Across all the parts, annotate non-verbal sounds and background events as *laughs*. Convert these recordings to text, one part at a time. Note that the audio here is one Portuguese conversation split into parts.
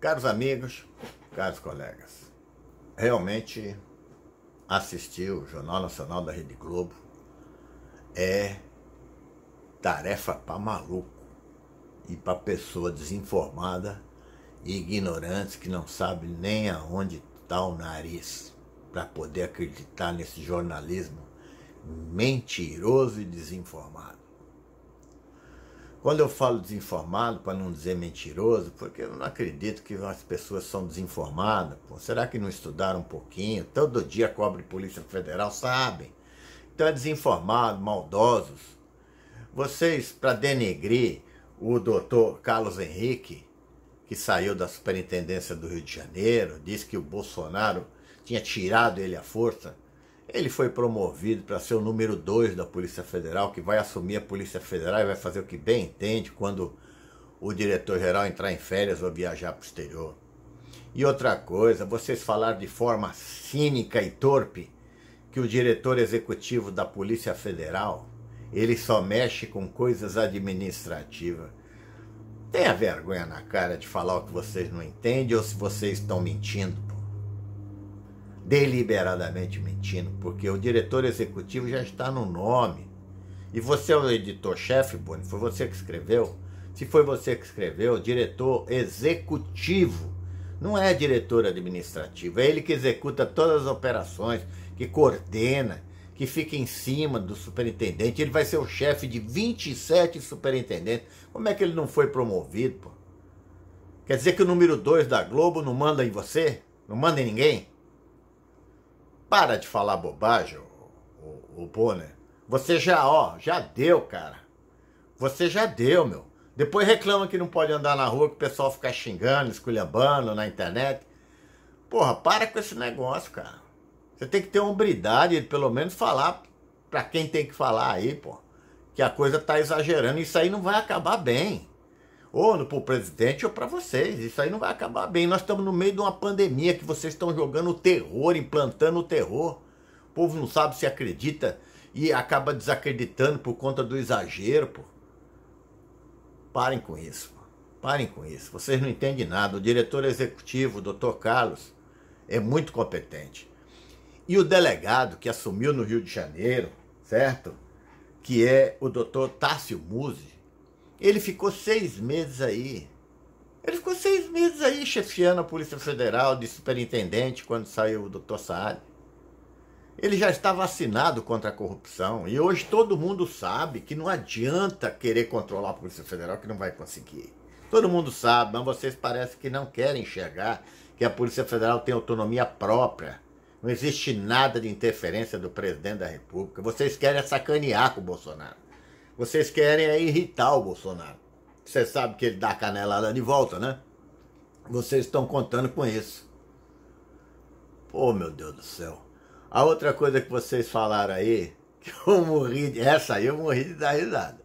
Caros amigos, caros colegas, realmente assistir o Jornal Nacional da Rede Globo é tarefa para maluco e para pessoa desinformada e ignorante que não sabe nem aonde está o nariz para poder acreditar nesse jornalismo mentiroso e desinformado. Quando eu falo desinformado, para não dizer mentiroso, porque eu não acredito que as pessoas são desinformadas. Pô. Será que não estudaram um pouquinho? Todo dia cobre Polícia Federal, sabem. Então é desinformado, maldosos. Vocês, para denegrir o doutor Carlos Henrique, que saiu da superintendência do Rio de Janeiro, disse que o Bolsonaro tinha tirado ele à força. Ele foi promovido para ser o número dois da Polícia Federal, que vai assumir a Polícia Federal e vai fazer o que bem entende quando o diretor-geral entrar em férias ou viajar para o exterior. E outra coisa, vocês falaram de forma cínica e torpe que o diretor executivo da Polícia Federal, ele só mexe com coisas administrativas. Tenha vergonha na cara de falar o que vocês não entendem ou se vocês estão mentindo deliberadamente mentindo, porque o diretor executivo já está no nome. E você é o editor-chefe, Boni, foi você que escreveu? Se foi você que escreveu, diretor executivo, não é diretor administrativo, é ele que executa todas as operações, que coordena, que fica em cima do superintendente, ele vai ser o chefe de 27 superintendentes. Como é que ele não foi promovido, pô? Quer dizer que o número 2 da Globo não manda em você? Não manda em ninguém? Para de falar bobagem, o, o, Bonner. Você já, ó, já deu, cara. Você já deu, meu. Depois reclama que não pode andar na rua, que o pessoal fica xingando, esculhambando na internet. Porra, para com esse negócio, cara. Você tem que ter hombridade e pelo menos falar para quem tem que falar aí, pô. Que a coisa tá exagerando. Isso aí não vai acabar bem ou para o presidente ou para vocês. Isso aí não vai acabar bem. Nós estamos no meio de uma pandemia que vocês estão jogando o terror, implantando o terror. O povo não sabe se acredita e acaba desacreditando por conta do exagero. Pô. Parem com isso. Pô. Parem com isso. Vocês não entendem nada. O diretor executivo, o doutor Carlos, é muito competente. E o delegado que assumiu no Rio de Janeiro, certo? Que é o doutor Tássio Musi ele ficou seis meses aí. Ele ficou seis meses aí chefiando a Polícia Federal de superintendente quando saiu o doutor Saad. Ele já está vacinado contra a corrupção e hoje todo mundo sabe que não adianta querer controlar a Polícia Federal que não vai conseguir. Todo mundo sabe, mas vocês parece que não querem enxergar que a Polícia Federal tem autonomia própria. Não existe nada de interferência do presidente da República. Vocês querem sacanear com o Bolsonaro. Vocês querem é irritar o Bolsonaro. Você sabe que ele dá a canelada de volta, né? Vocês estão contando com isso. Pô, meu Deus do céu. A outra coisa que vocês falaram aí, *laughs* que eu morri de. Essa aí eu morri de dar risada.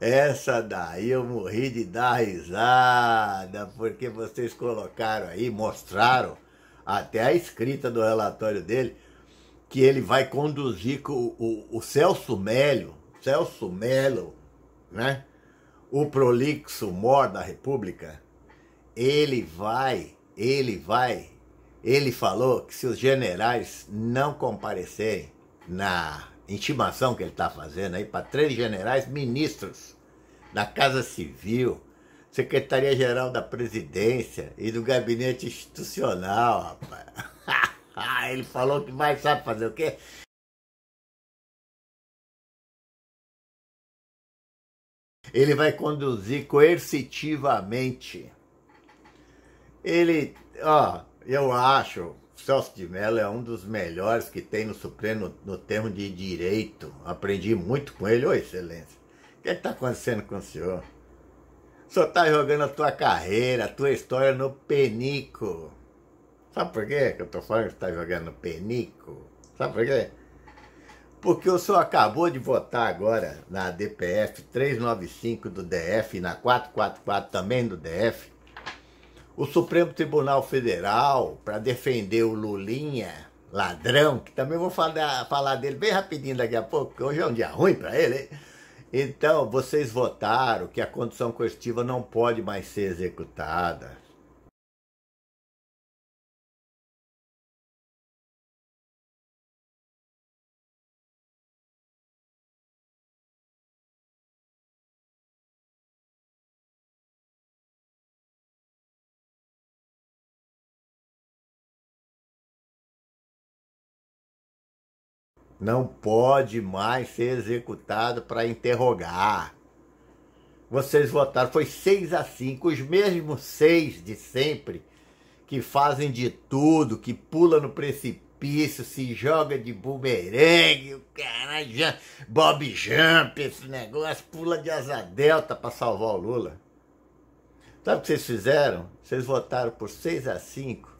Essa daí eu morri de dar risada, porque vocês colocaram aí, mostraram até a escrita do relatório dele, que ele vai conduzir com o, o, o Celso Melo. Celso Melo, né? O prolixo mor da República, ele vai, ele vai, ele falou que se os generais não comparecerem na intimação que ele está fazendo aí para três generais ministros da Casa Civil, Secretaria-Geral da Presidência e do Gabinete Institucional, rapaz. *laughs* ele falou que vai sabe fazer o quê? ele vai conduzir coercitivamente. Ele, ó, eu acho, Celso de Mello é um dos melhores que tem no Supremo no termo de direito. Aprendi muito com ele. Ô, excelência, o que é está acontecendo com o senhor? O senhor está jogando a tua carreira, a tua história no penico. Sabe por quê que eu estou falando que está jogando no penico? Sabe por quê? porque o senhor acabou de votar agora na DPF 395 do DF e na 444 também do DF, o Supremo Tribunal Federal, para defender o Lulinha, ladrão, que também vou falar, falar dele bem rapidinho daqui a pouco, porque hoje é um dia ruim para ele. Então, vocês votaram que a condição coercitiva não pode mais ser executada. não pode mais ser executado para interrogar. Vocês votaram, foi 6 a 5, os mesmos seis de sempre, que fazem de tudo, que pula no precipício, se joga de bumerangue, o cara, bob jump, esse negócio, pula de asa delta para salvar o Lula. Sabe o que vocês fizeram? Vocês votaram por 6 a 5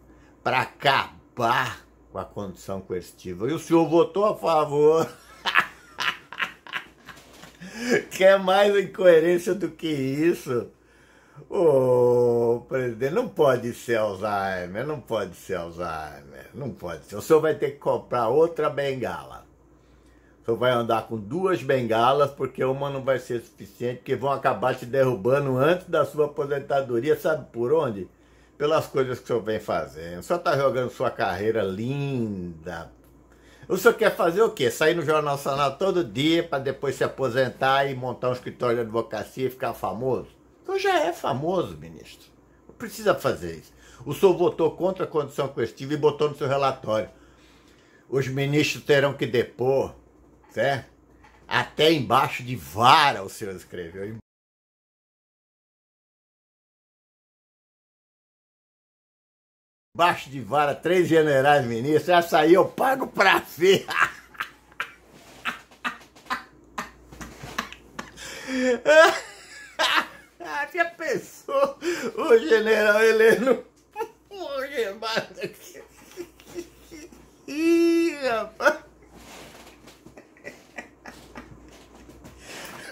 para acabar com a condição coercitiva. E o senhor votou a favor. *laughs* Quer é mais incoerência do que isso? Ô, oh, presidente, não pode ser Alzheimer, não pode ser Alzheimer, não pode ser. O senhor vai ter que comprar outra bengala. O senhor vai andar com duas bengalas, porque uma não vai ser suficiente, porque vão acabar te derrubando antes da sua aposentadoria, sabe por onde? pelas coisas que o senhor vem fazendo. O senhor está jogando sua carreira linda. O senhor quer fazer o quê? Sair no Jornal Nacional todo dia para depois se aposentar e montar um escritório de advocacia e ficar famoso? O senhor já é famoso, ministro. Não precisa fazer isso. O senhor votou contra a condição coercitiva e botou no seu relatório. Os ministros terão que depor, certo? Até embaixo de vara, o senhor escreveu. baixo de vara, três generais ministros, essa aí eu pago pra ver. *laughs* Já pensou o general Heleno? É Ih, rapaz. *laughs*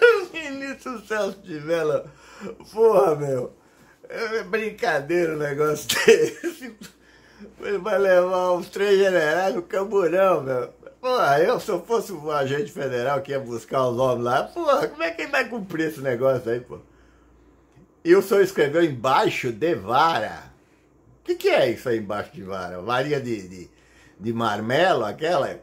O ministro Celso de Mello, porra, meu, é brincadeira o negócio *laughs* desse. Ele vai levar os três generais no camburão, meu. Porra, eu se eu fosse um agente federal que ia buscar os homens lá, porra, como é que ele vai cumprir esse negócio aí, pô? E o senhor escreveu embaixo de vara. O que, que é isso aí embaixo de vara? Varia de, de, de marmelo, aquela?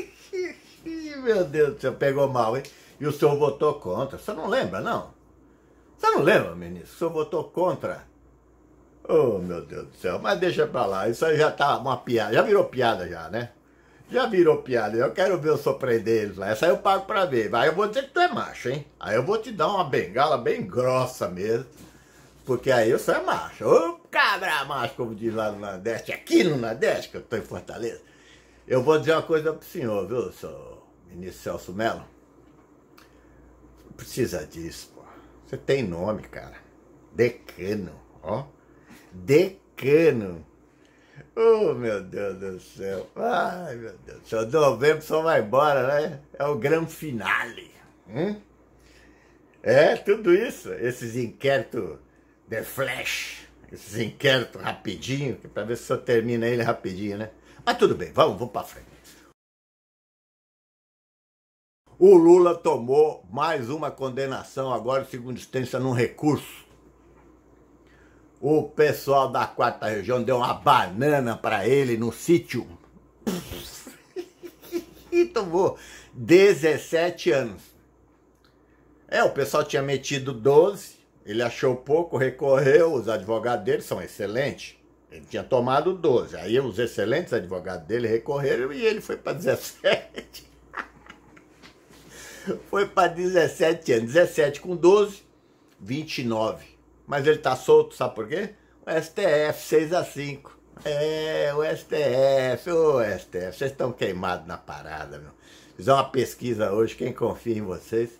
*laughs* Meu Deus do céu, pegou mal, hein? E o senhor votou contra. Você não lembra, não? Você não lembra, ministro? O senhor votou contra Oh, meu Deus do céu, mas deixa pra lá, isso aí já tá uma piada, já virou piada já, né? Já virou piada, eu quero ver eu surpreender eles lá, essa aí eu pago pra ver, aí eu vou dizer que tu é macho, hein? Aí eu vou te dar uma bengala bem grossa mesmo, porque aí eu sou é macho, ô oh, cabra macho, como diz lá no Nordeste, aqui no Nordeste, que eu tô em Fortaleza. Eu vou dizer uma coisa pro senhor, viu, seu ministro Celso Mello? Precisa disso, pô. Você tem nome, cara. Decano, ó. Decano. Oh, meu Deus do céu. Ai, meu Deus do céu. Novembro só vai embora, né? É o grande finale. Hum? É, tudo isso. Esses inquéritos de flash. Esses inquéritos rapidinho, pra ver se só termina ele rapidinho, né? Mas tudo bem, vamos, vamos pra frente. O Lula tomou mais uma condenação agora, segundo instância, num recurso o pessoal da quarta região deu uma banana para ele no sítio. *laughs* e tomou 17 anos. É, o pessoal tinha metido 12, ele achou pouco, recorreu, os advogados dele são excelentes. Ele tinha tomado 12. Aí os excelentes advogados dele recorreram e ele foi para 17. *laughs* foi para 17 anos. 17 com 12, 29 mas ele tá solto, sabe por quê? O STF 6 a 5. É, o STF, o STF, vocês estão queimados na parada, meu. Fizer uma pesquisa hoje, quem confia em vocês?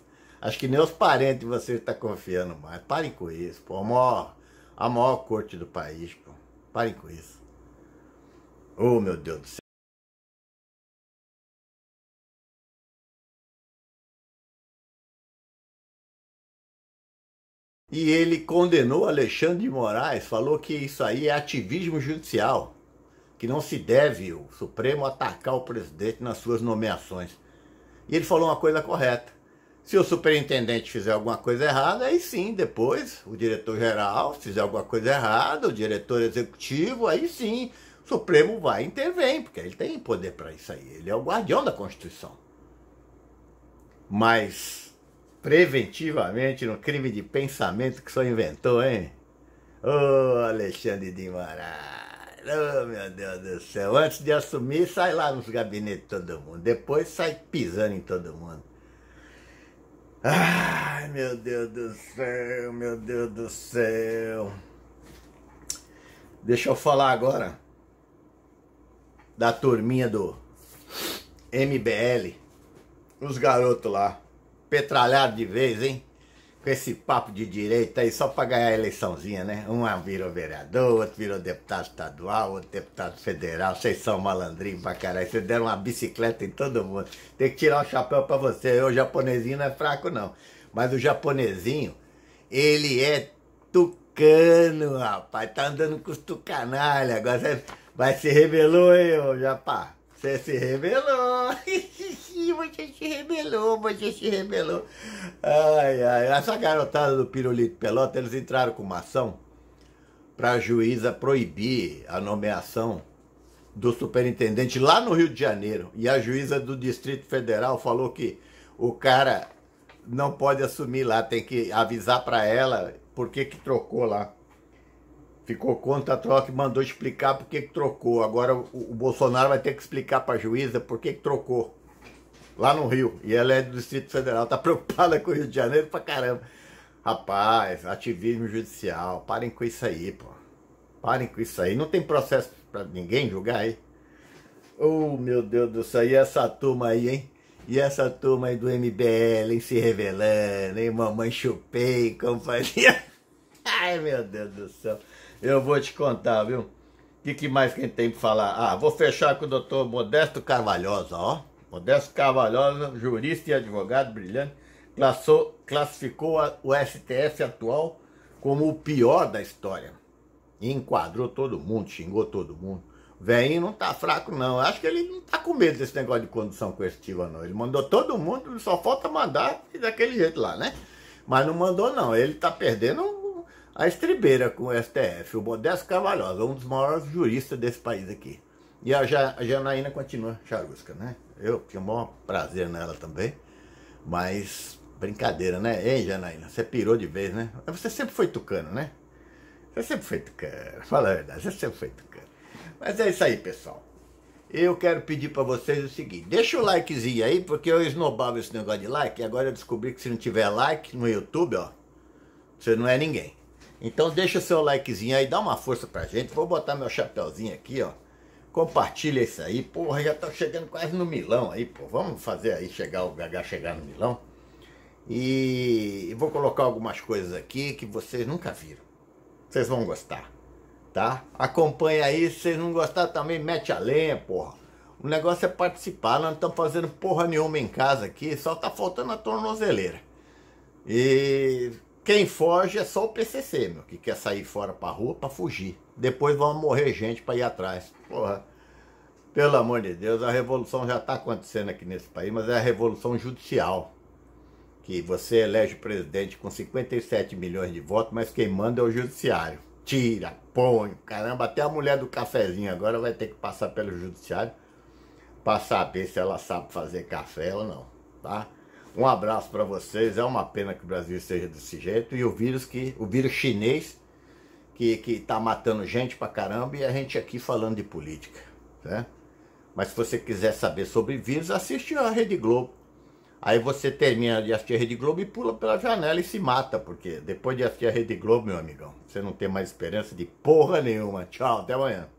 Acho que nem os parentes de vocês estão tá confiando mais. Parem com isso, pô. A maior, a maior corte do país, pô. Parem com isso. Oh, meu Deus do céu. E ele condenou Alexandre de Moraes, falou que isso aí é ativismo judicial, que não se deve o Supremo atacar o presidente nas suas nomeações. E ele falou uma coisa correta. Se o superintendente fizer alguma coisa errada, aí sim, depois o diretor-geral fizer alguma coisa errada, o diretor executivo, aí sim, o Supremo vai intervir, porque ele tem poder para isso aí. Ele é o guardião da Constituição. Mas preventivamente no crime de pensamento que só inventou, hein? Ô oh, Alexandre de Moraes, oh meu Deus do céu, antes de assumir, sai lá nos gabinetes todo mundo, depois sai pisando em todo mundo. Ai meu Deus do céu, meu Deus do céu. Deixa eu falar agora da turminha do MBL, os garotos lá petralhado de vez, hein? Com esse papo de direita aí, só para ganhar a eleiçãozinha, né? Um virou vereador, outro virou deputado estadual, outro deputado federal. Vocês são malandrinhos pra caralho. Vocês deram uma bicicleta em todo mundo. Tem que tirar o chapéu para você. Eu, o japonesinho não é fraco, não. Mas o japonesinho, ele é tucano, rapaz. Tá andando com os tucanalha. Agora você vai se revelou, hein, ô Japá? Você se rebelou. *laughs* você se rebelou, você se rebelou. Ai, ai. Essa garotada do Pirulito Pelota, eles entraram com uma ação para a juíza proibir a nomeação do superintendente lá no Rio de Janeiro. E a juíza do Distrito Federal falou que o cara não pode assumir lá, tem que avisar para ela por que que trocou lá ficou contra a troca e mandou explicar por que, trocou. Agora o, o, Bolsonaro vai ter que explicar para a juíza por que, que trocou. Lá no Rio. E ela é do Distrito Federal. Tá *laughs* preocupada com o Rio de Janeiro pra caramba. Rapaz, ativismo judicial. Parem com isso aí, pô. Parem com isso aí. Não tem processo para ninguém julgar aí. Oh, meu Deus do céu. E essa turma aí, hein? E essa turma aí do MBL, hein? Se revelando, hein? Mamãe chupei, companhia. *laughs* Ai, meu Deus do céu. Eu vou te contar, viu? O que, que, mais quem tem para falar? Ah, vou fechar com o doutor Modesto Carvalhosa, ó. Modesto Carvalhosa, jurista e advogado brilhante, classou, classificou a, o STF atual como o pior da história. E enquadrou todo mundo, xingou todo mundo. Vem, não tá fraco, não. Acho que ele não tá com medo desse negócio de condução coercitiva, não. Ele mandou todo mundo, só falta mandar daquele jeito lá, né? Mas não mandou, não. Ele tá perdendo a estribeira com o STF. O Modesto Cavalhosa, um dos maiores juristas desse país aqui. E a, Janaína continua charusca, né? Eu tinha o maior prazer nela também. Mas, brincadeira, né? Hein, Janaína? Você pirou de vez, né? Você sempre foi tucano, né? Você sempre foi tucano. Fala a verdade, você sempre foi tucano. Mas é isso aí, pessoal. Eu quero pedir para vocês o seguinte: deixa o likezinho aí, porque eu esnobava esse negócio de like. E agora eu descobri que se não tiver like no YouTube, ó, você não é ninguém. Então deixa seu likezinho aí, dá uma força pra gente. Vou botar meu chapéuzinho aqui, ó. Compartilha isso aí. Porra, já tá chegando quase no Milão aí, pô. Vamos fazer aí chegar o GH chegar no Milão. E vou colocar algumas coisas aqui que vocês nunca viram. Vocês vão gostar, tá? Acompanha aí, se vocês não gostar também, mete a lenha, porra. O negócio é participar, nós não estamos fazendo porra nenhuma em casa aqui, só tá faltando a tornozeleira. E quem foge é só o PCC, meu, que quer sair fora pra rua pra fugir. Depois vão morrer gente pra ir atrás. Porra, pelo amor de Deus, a revolução já tá acontecendo aqui nesse país, mas é a revolução judicial. Que você elege o presidente com 57 milhões de votos, mas quem manda é o judiciário. Tira, põe, caramba, até a mulher do cafezinho agora vai ter que passar pelo judiciário pra saber se ela sabe fazer café ou não, tá? Um abraço para vocês. É uma pena que o Brasil seja desse jeito e o vírus que o vírus chinês que que tá matando gente pra caramba e a gente aqui falando de política, né? Mas se você quiser saber sobre vírus, assiste a Rede Globo. Aí você termina de assistir a Rede Globo e pula pela janela e se mata, porque depois de assistir a Rede Globo, meu amigão, você não tem mais esperança de porra nenhuma. Tchau, até amanhã.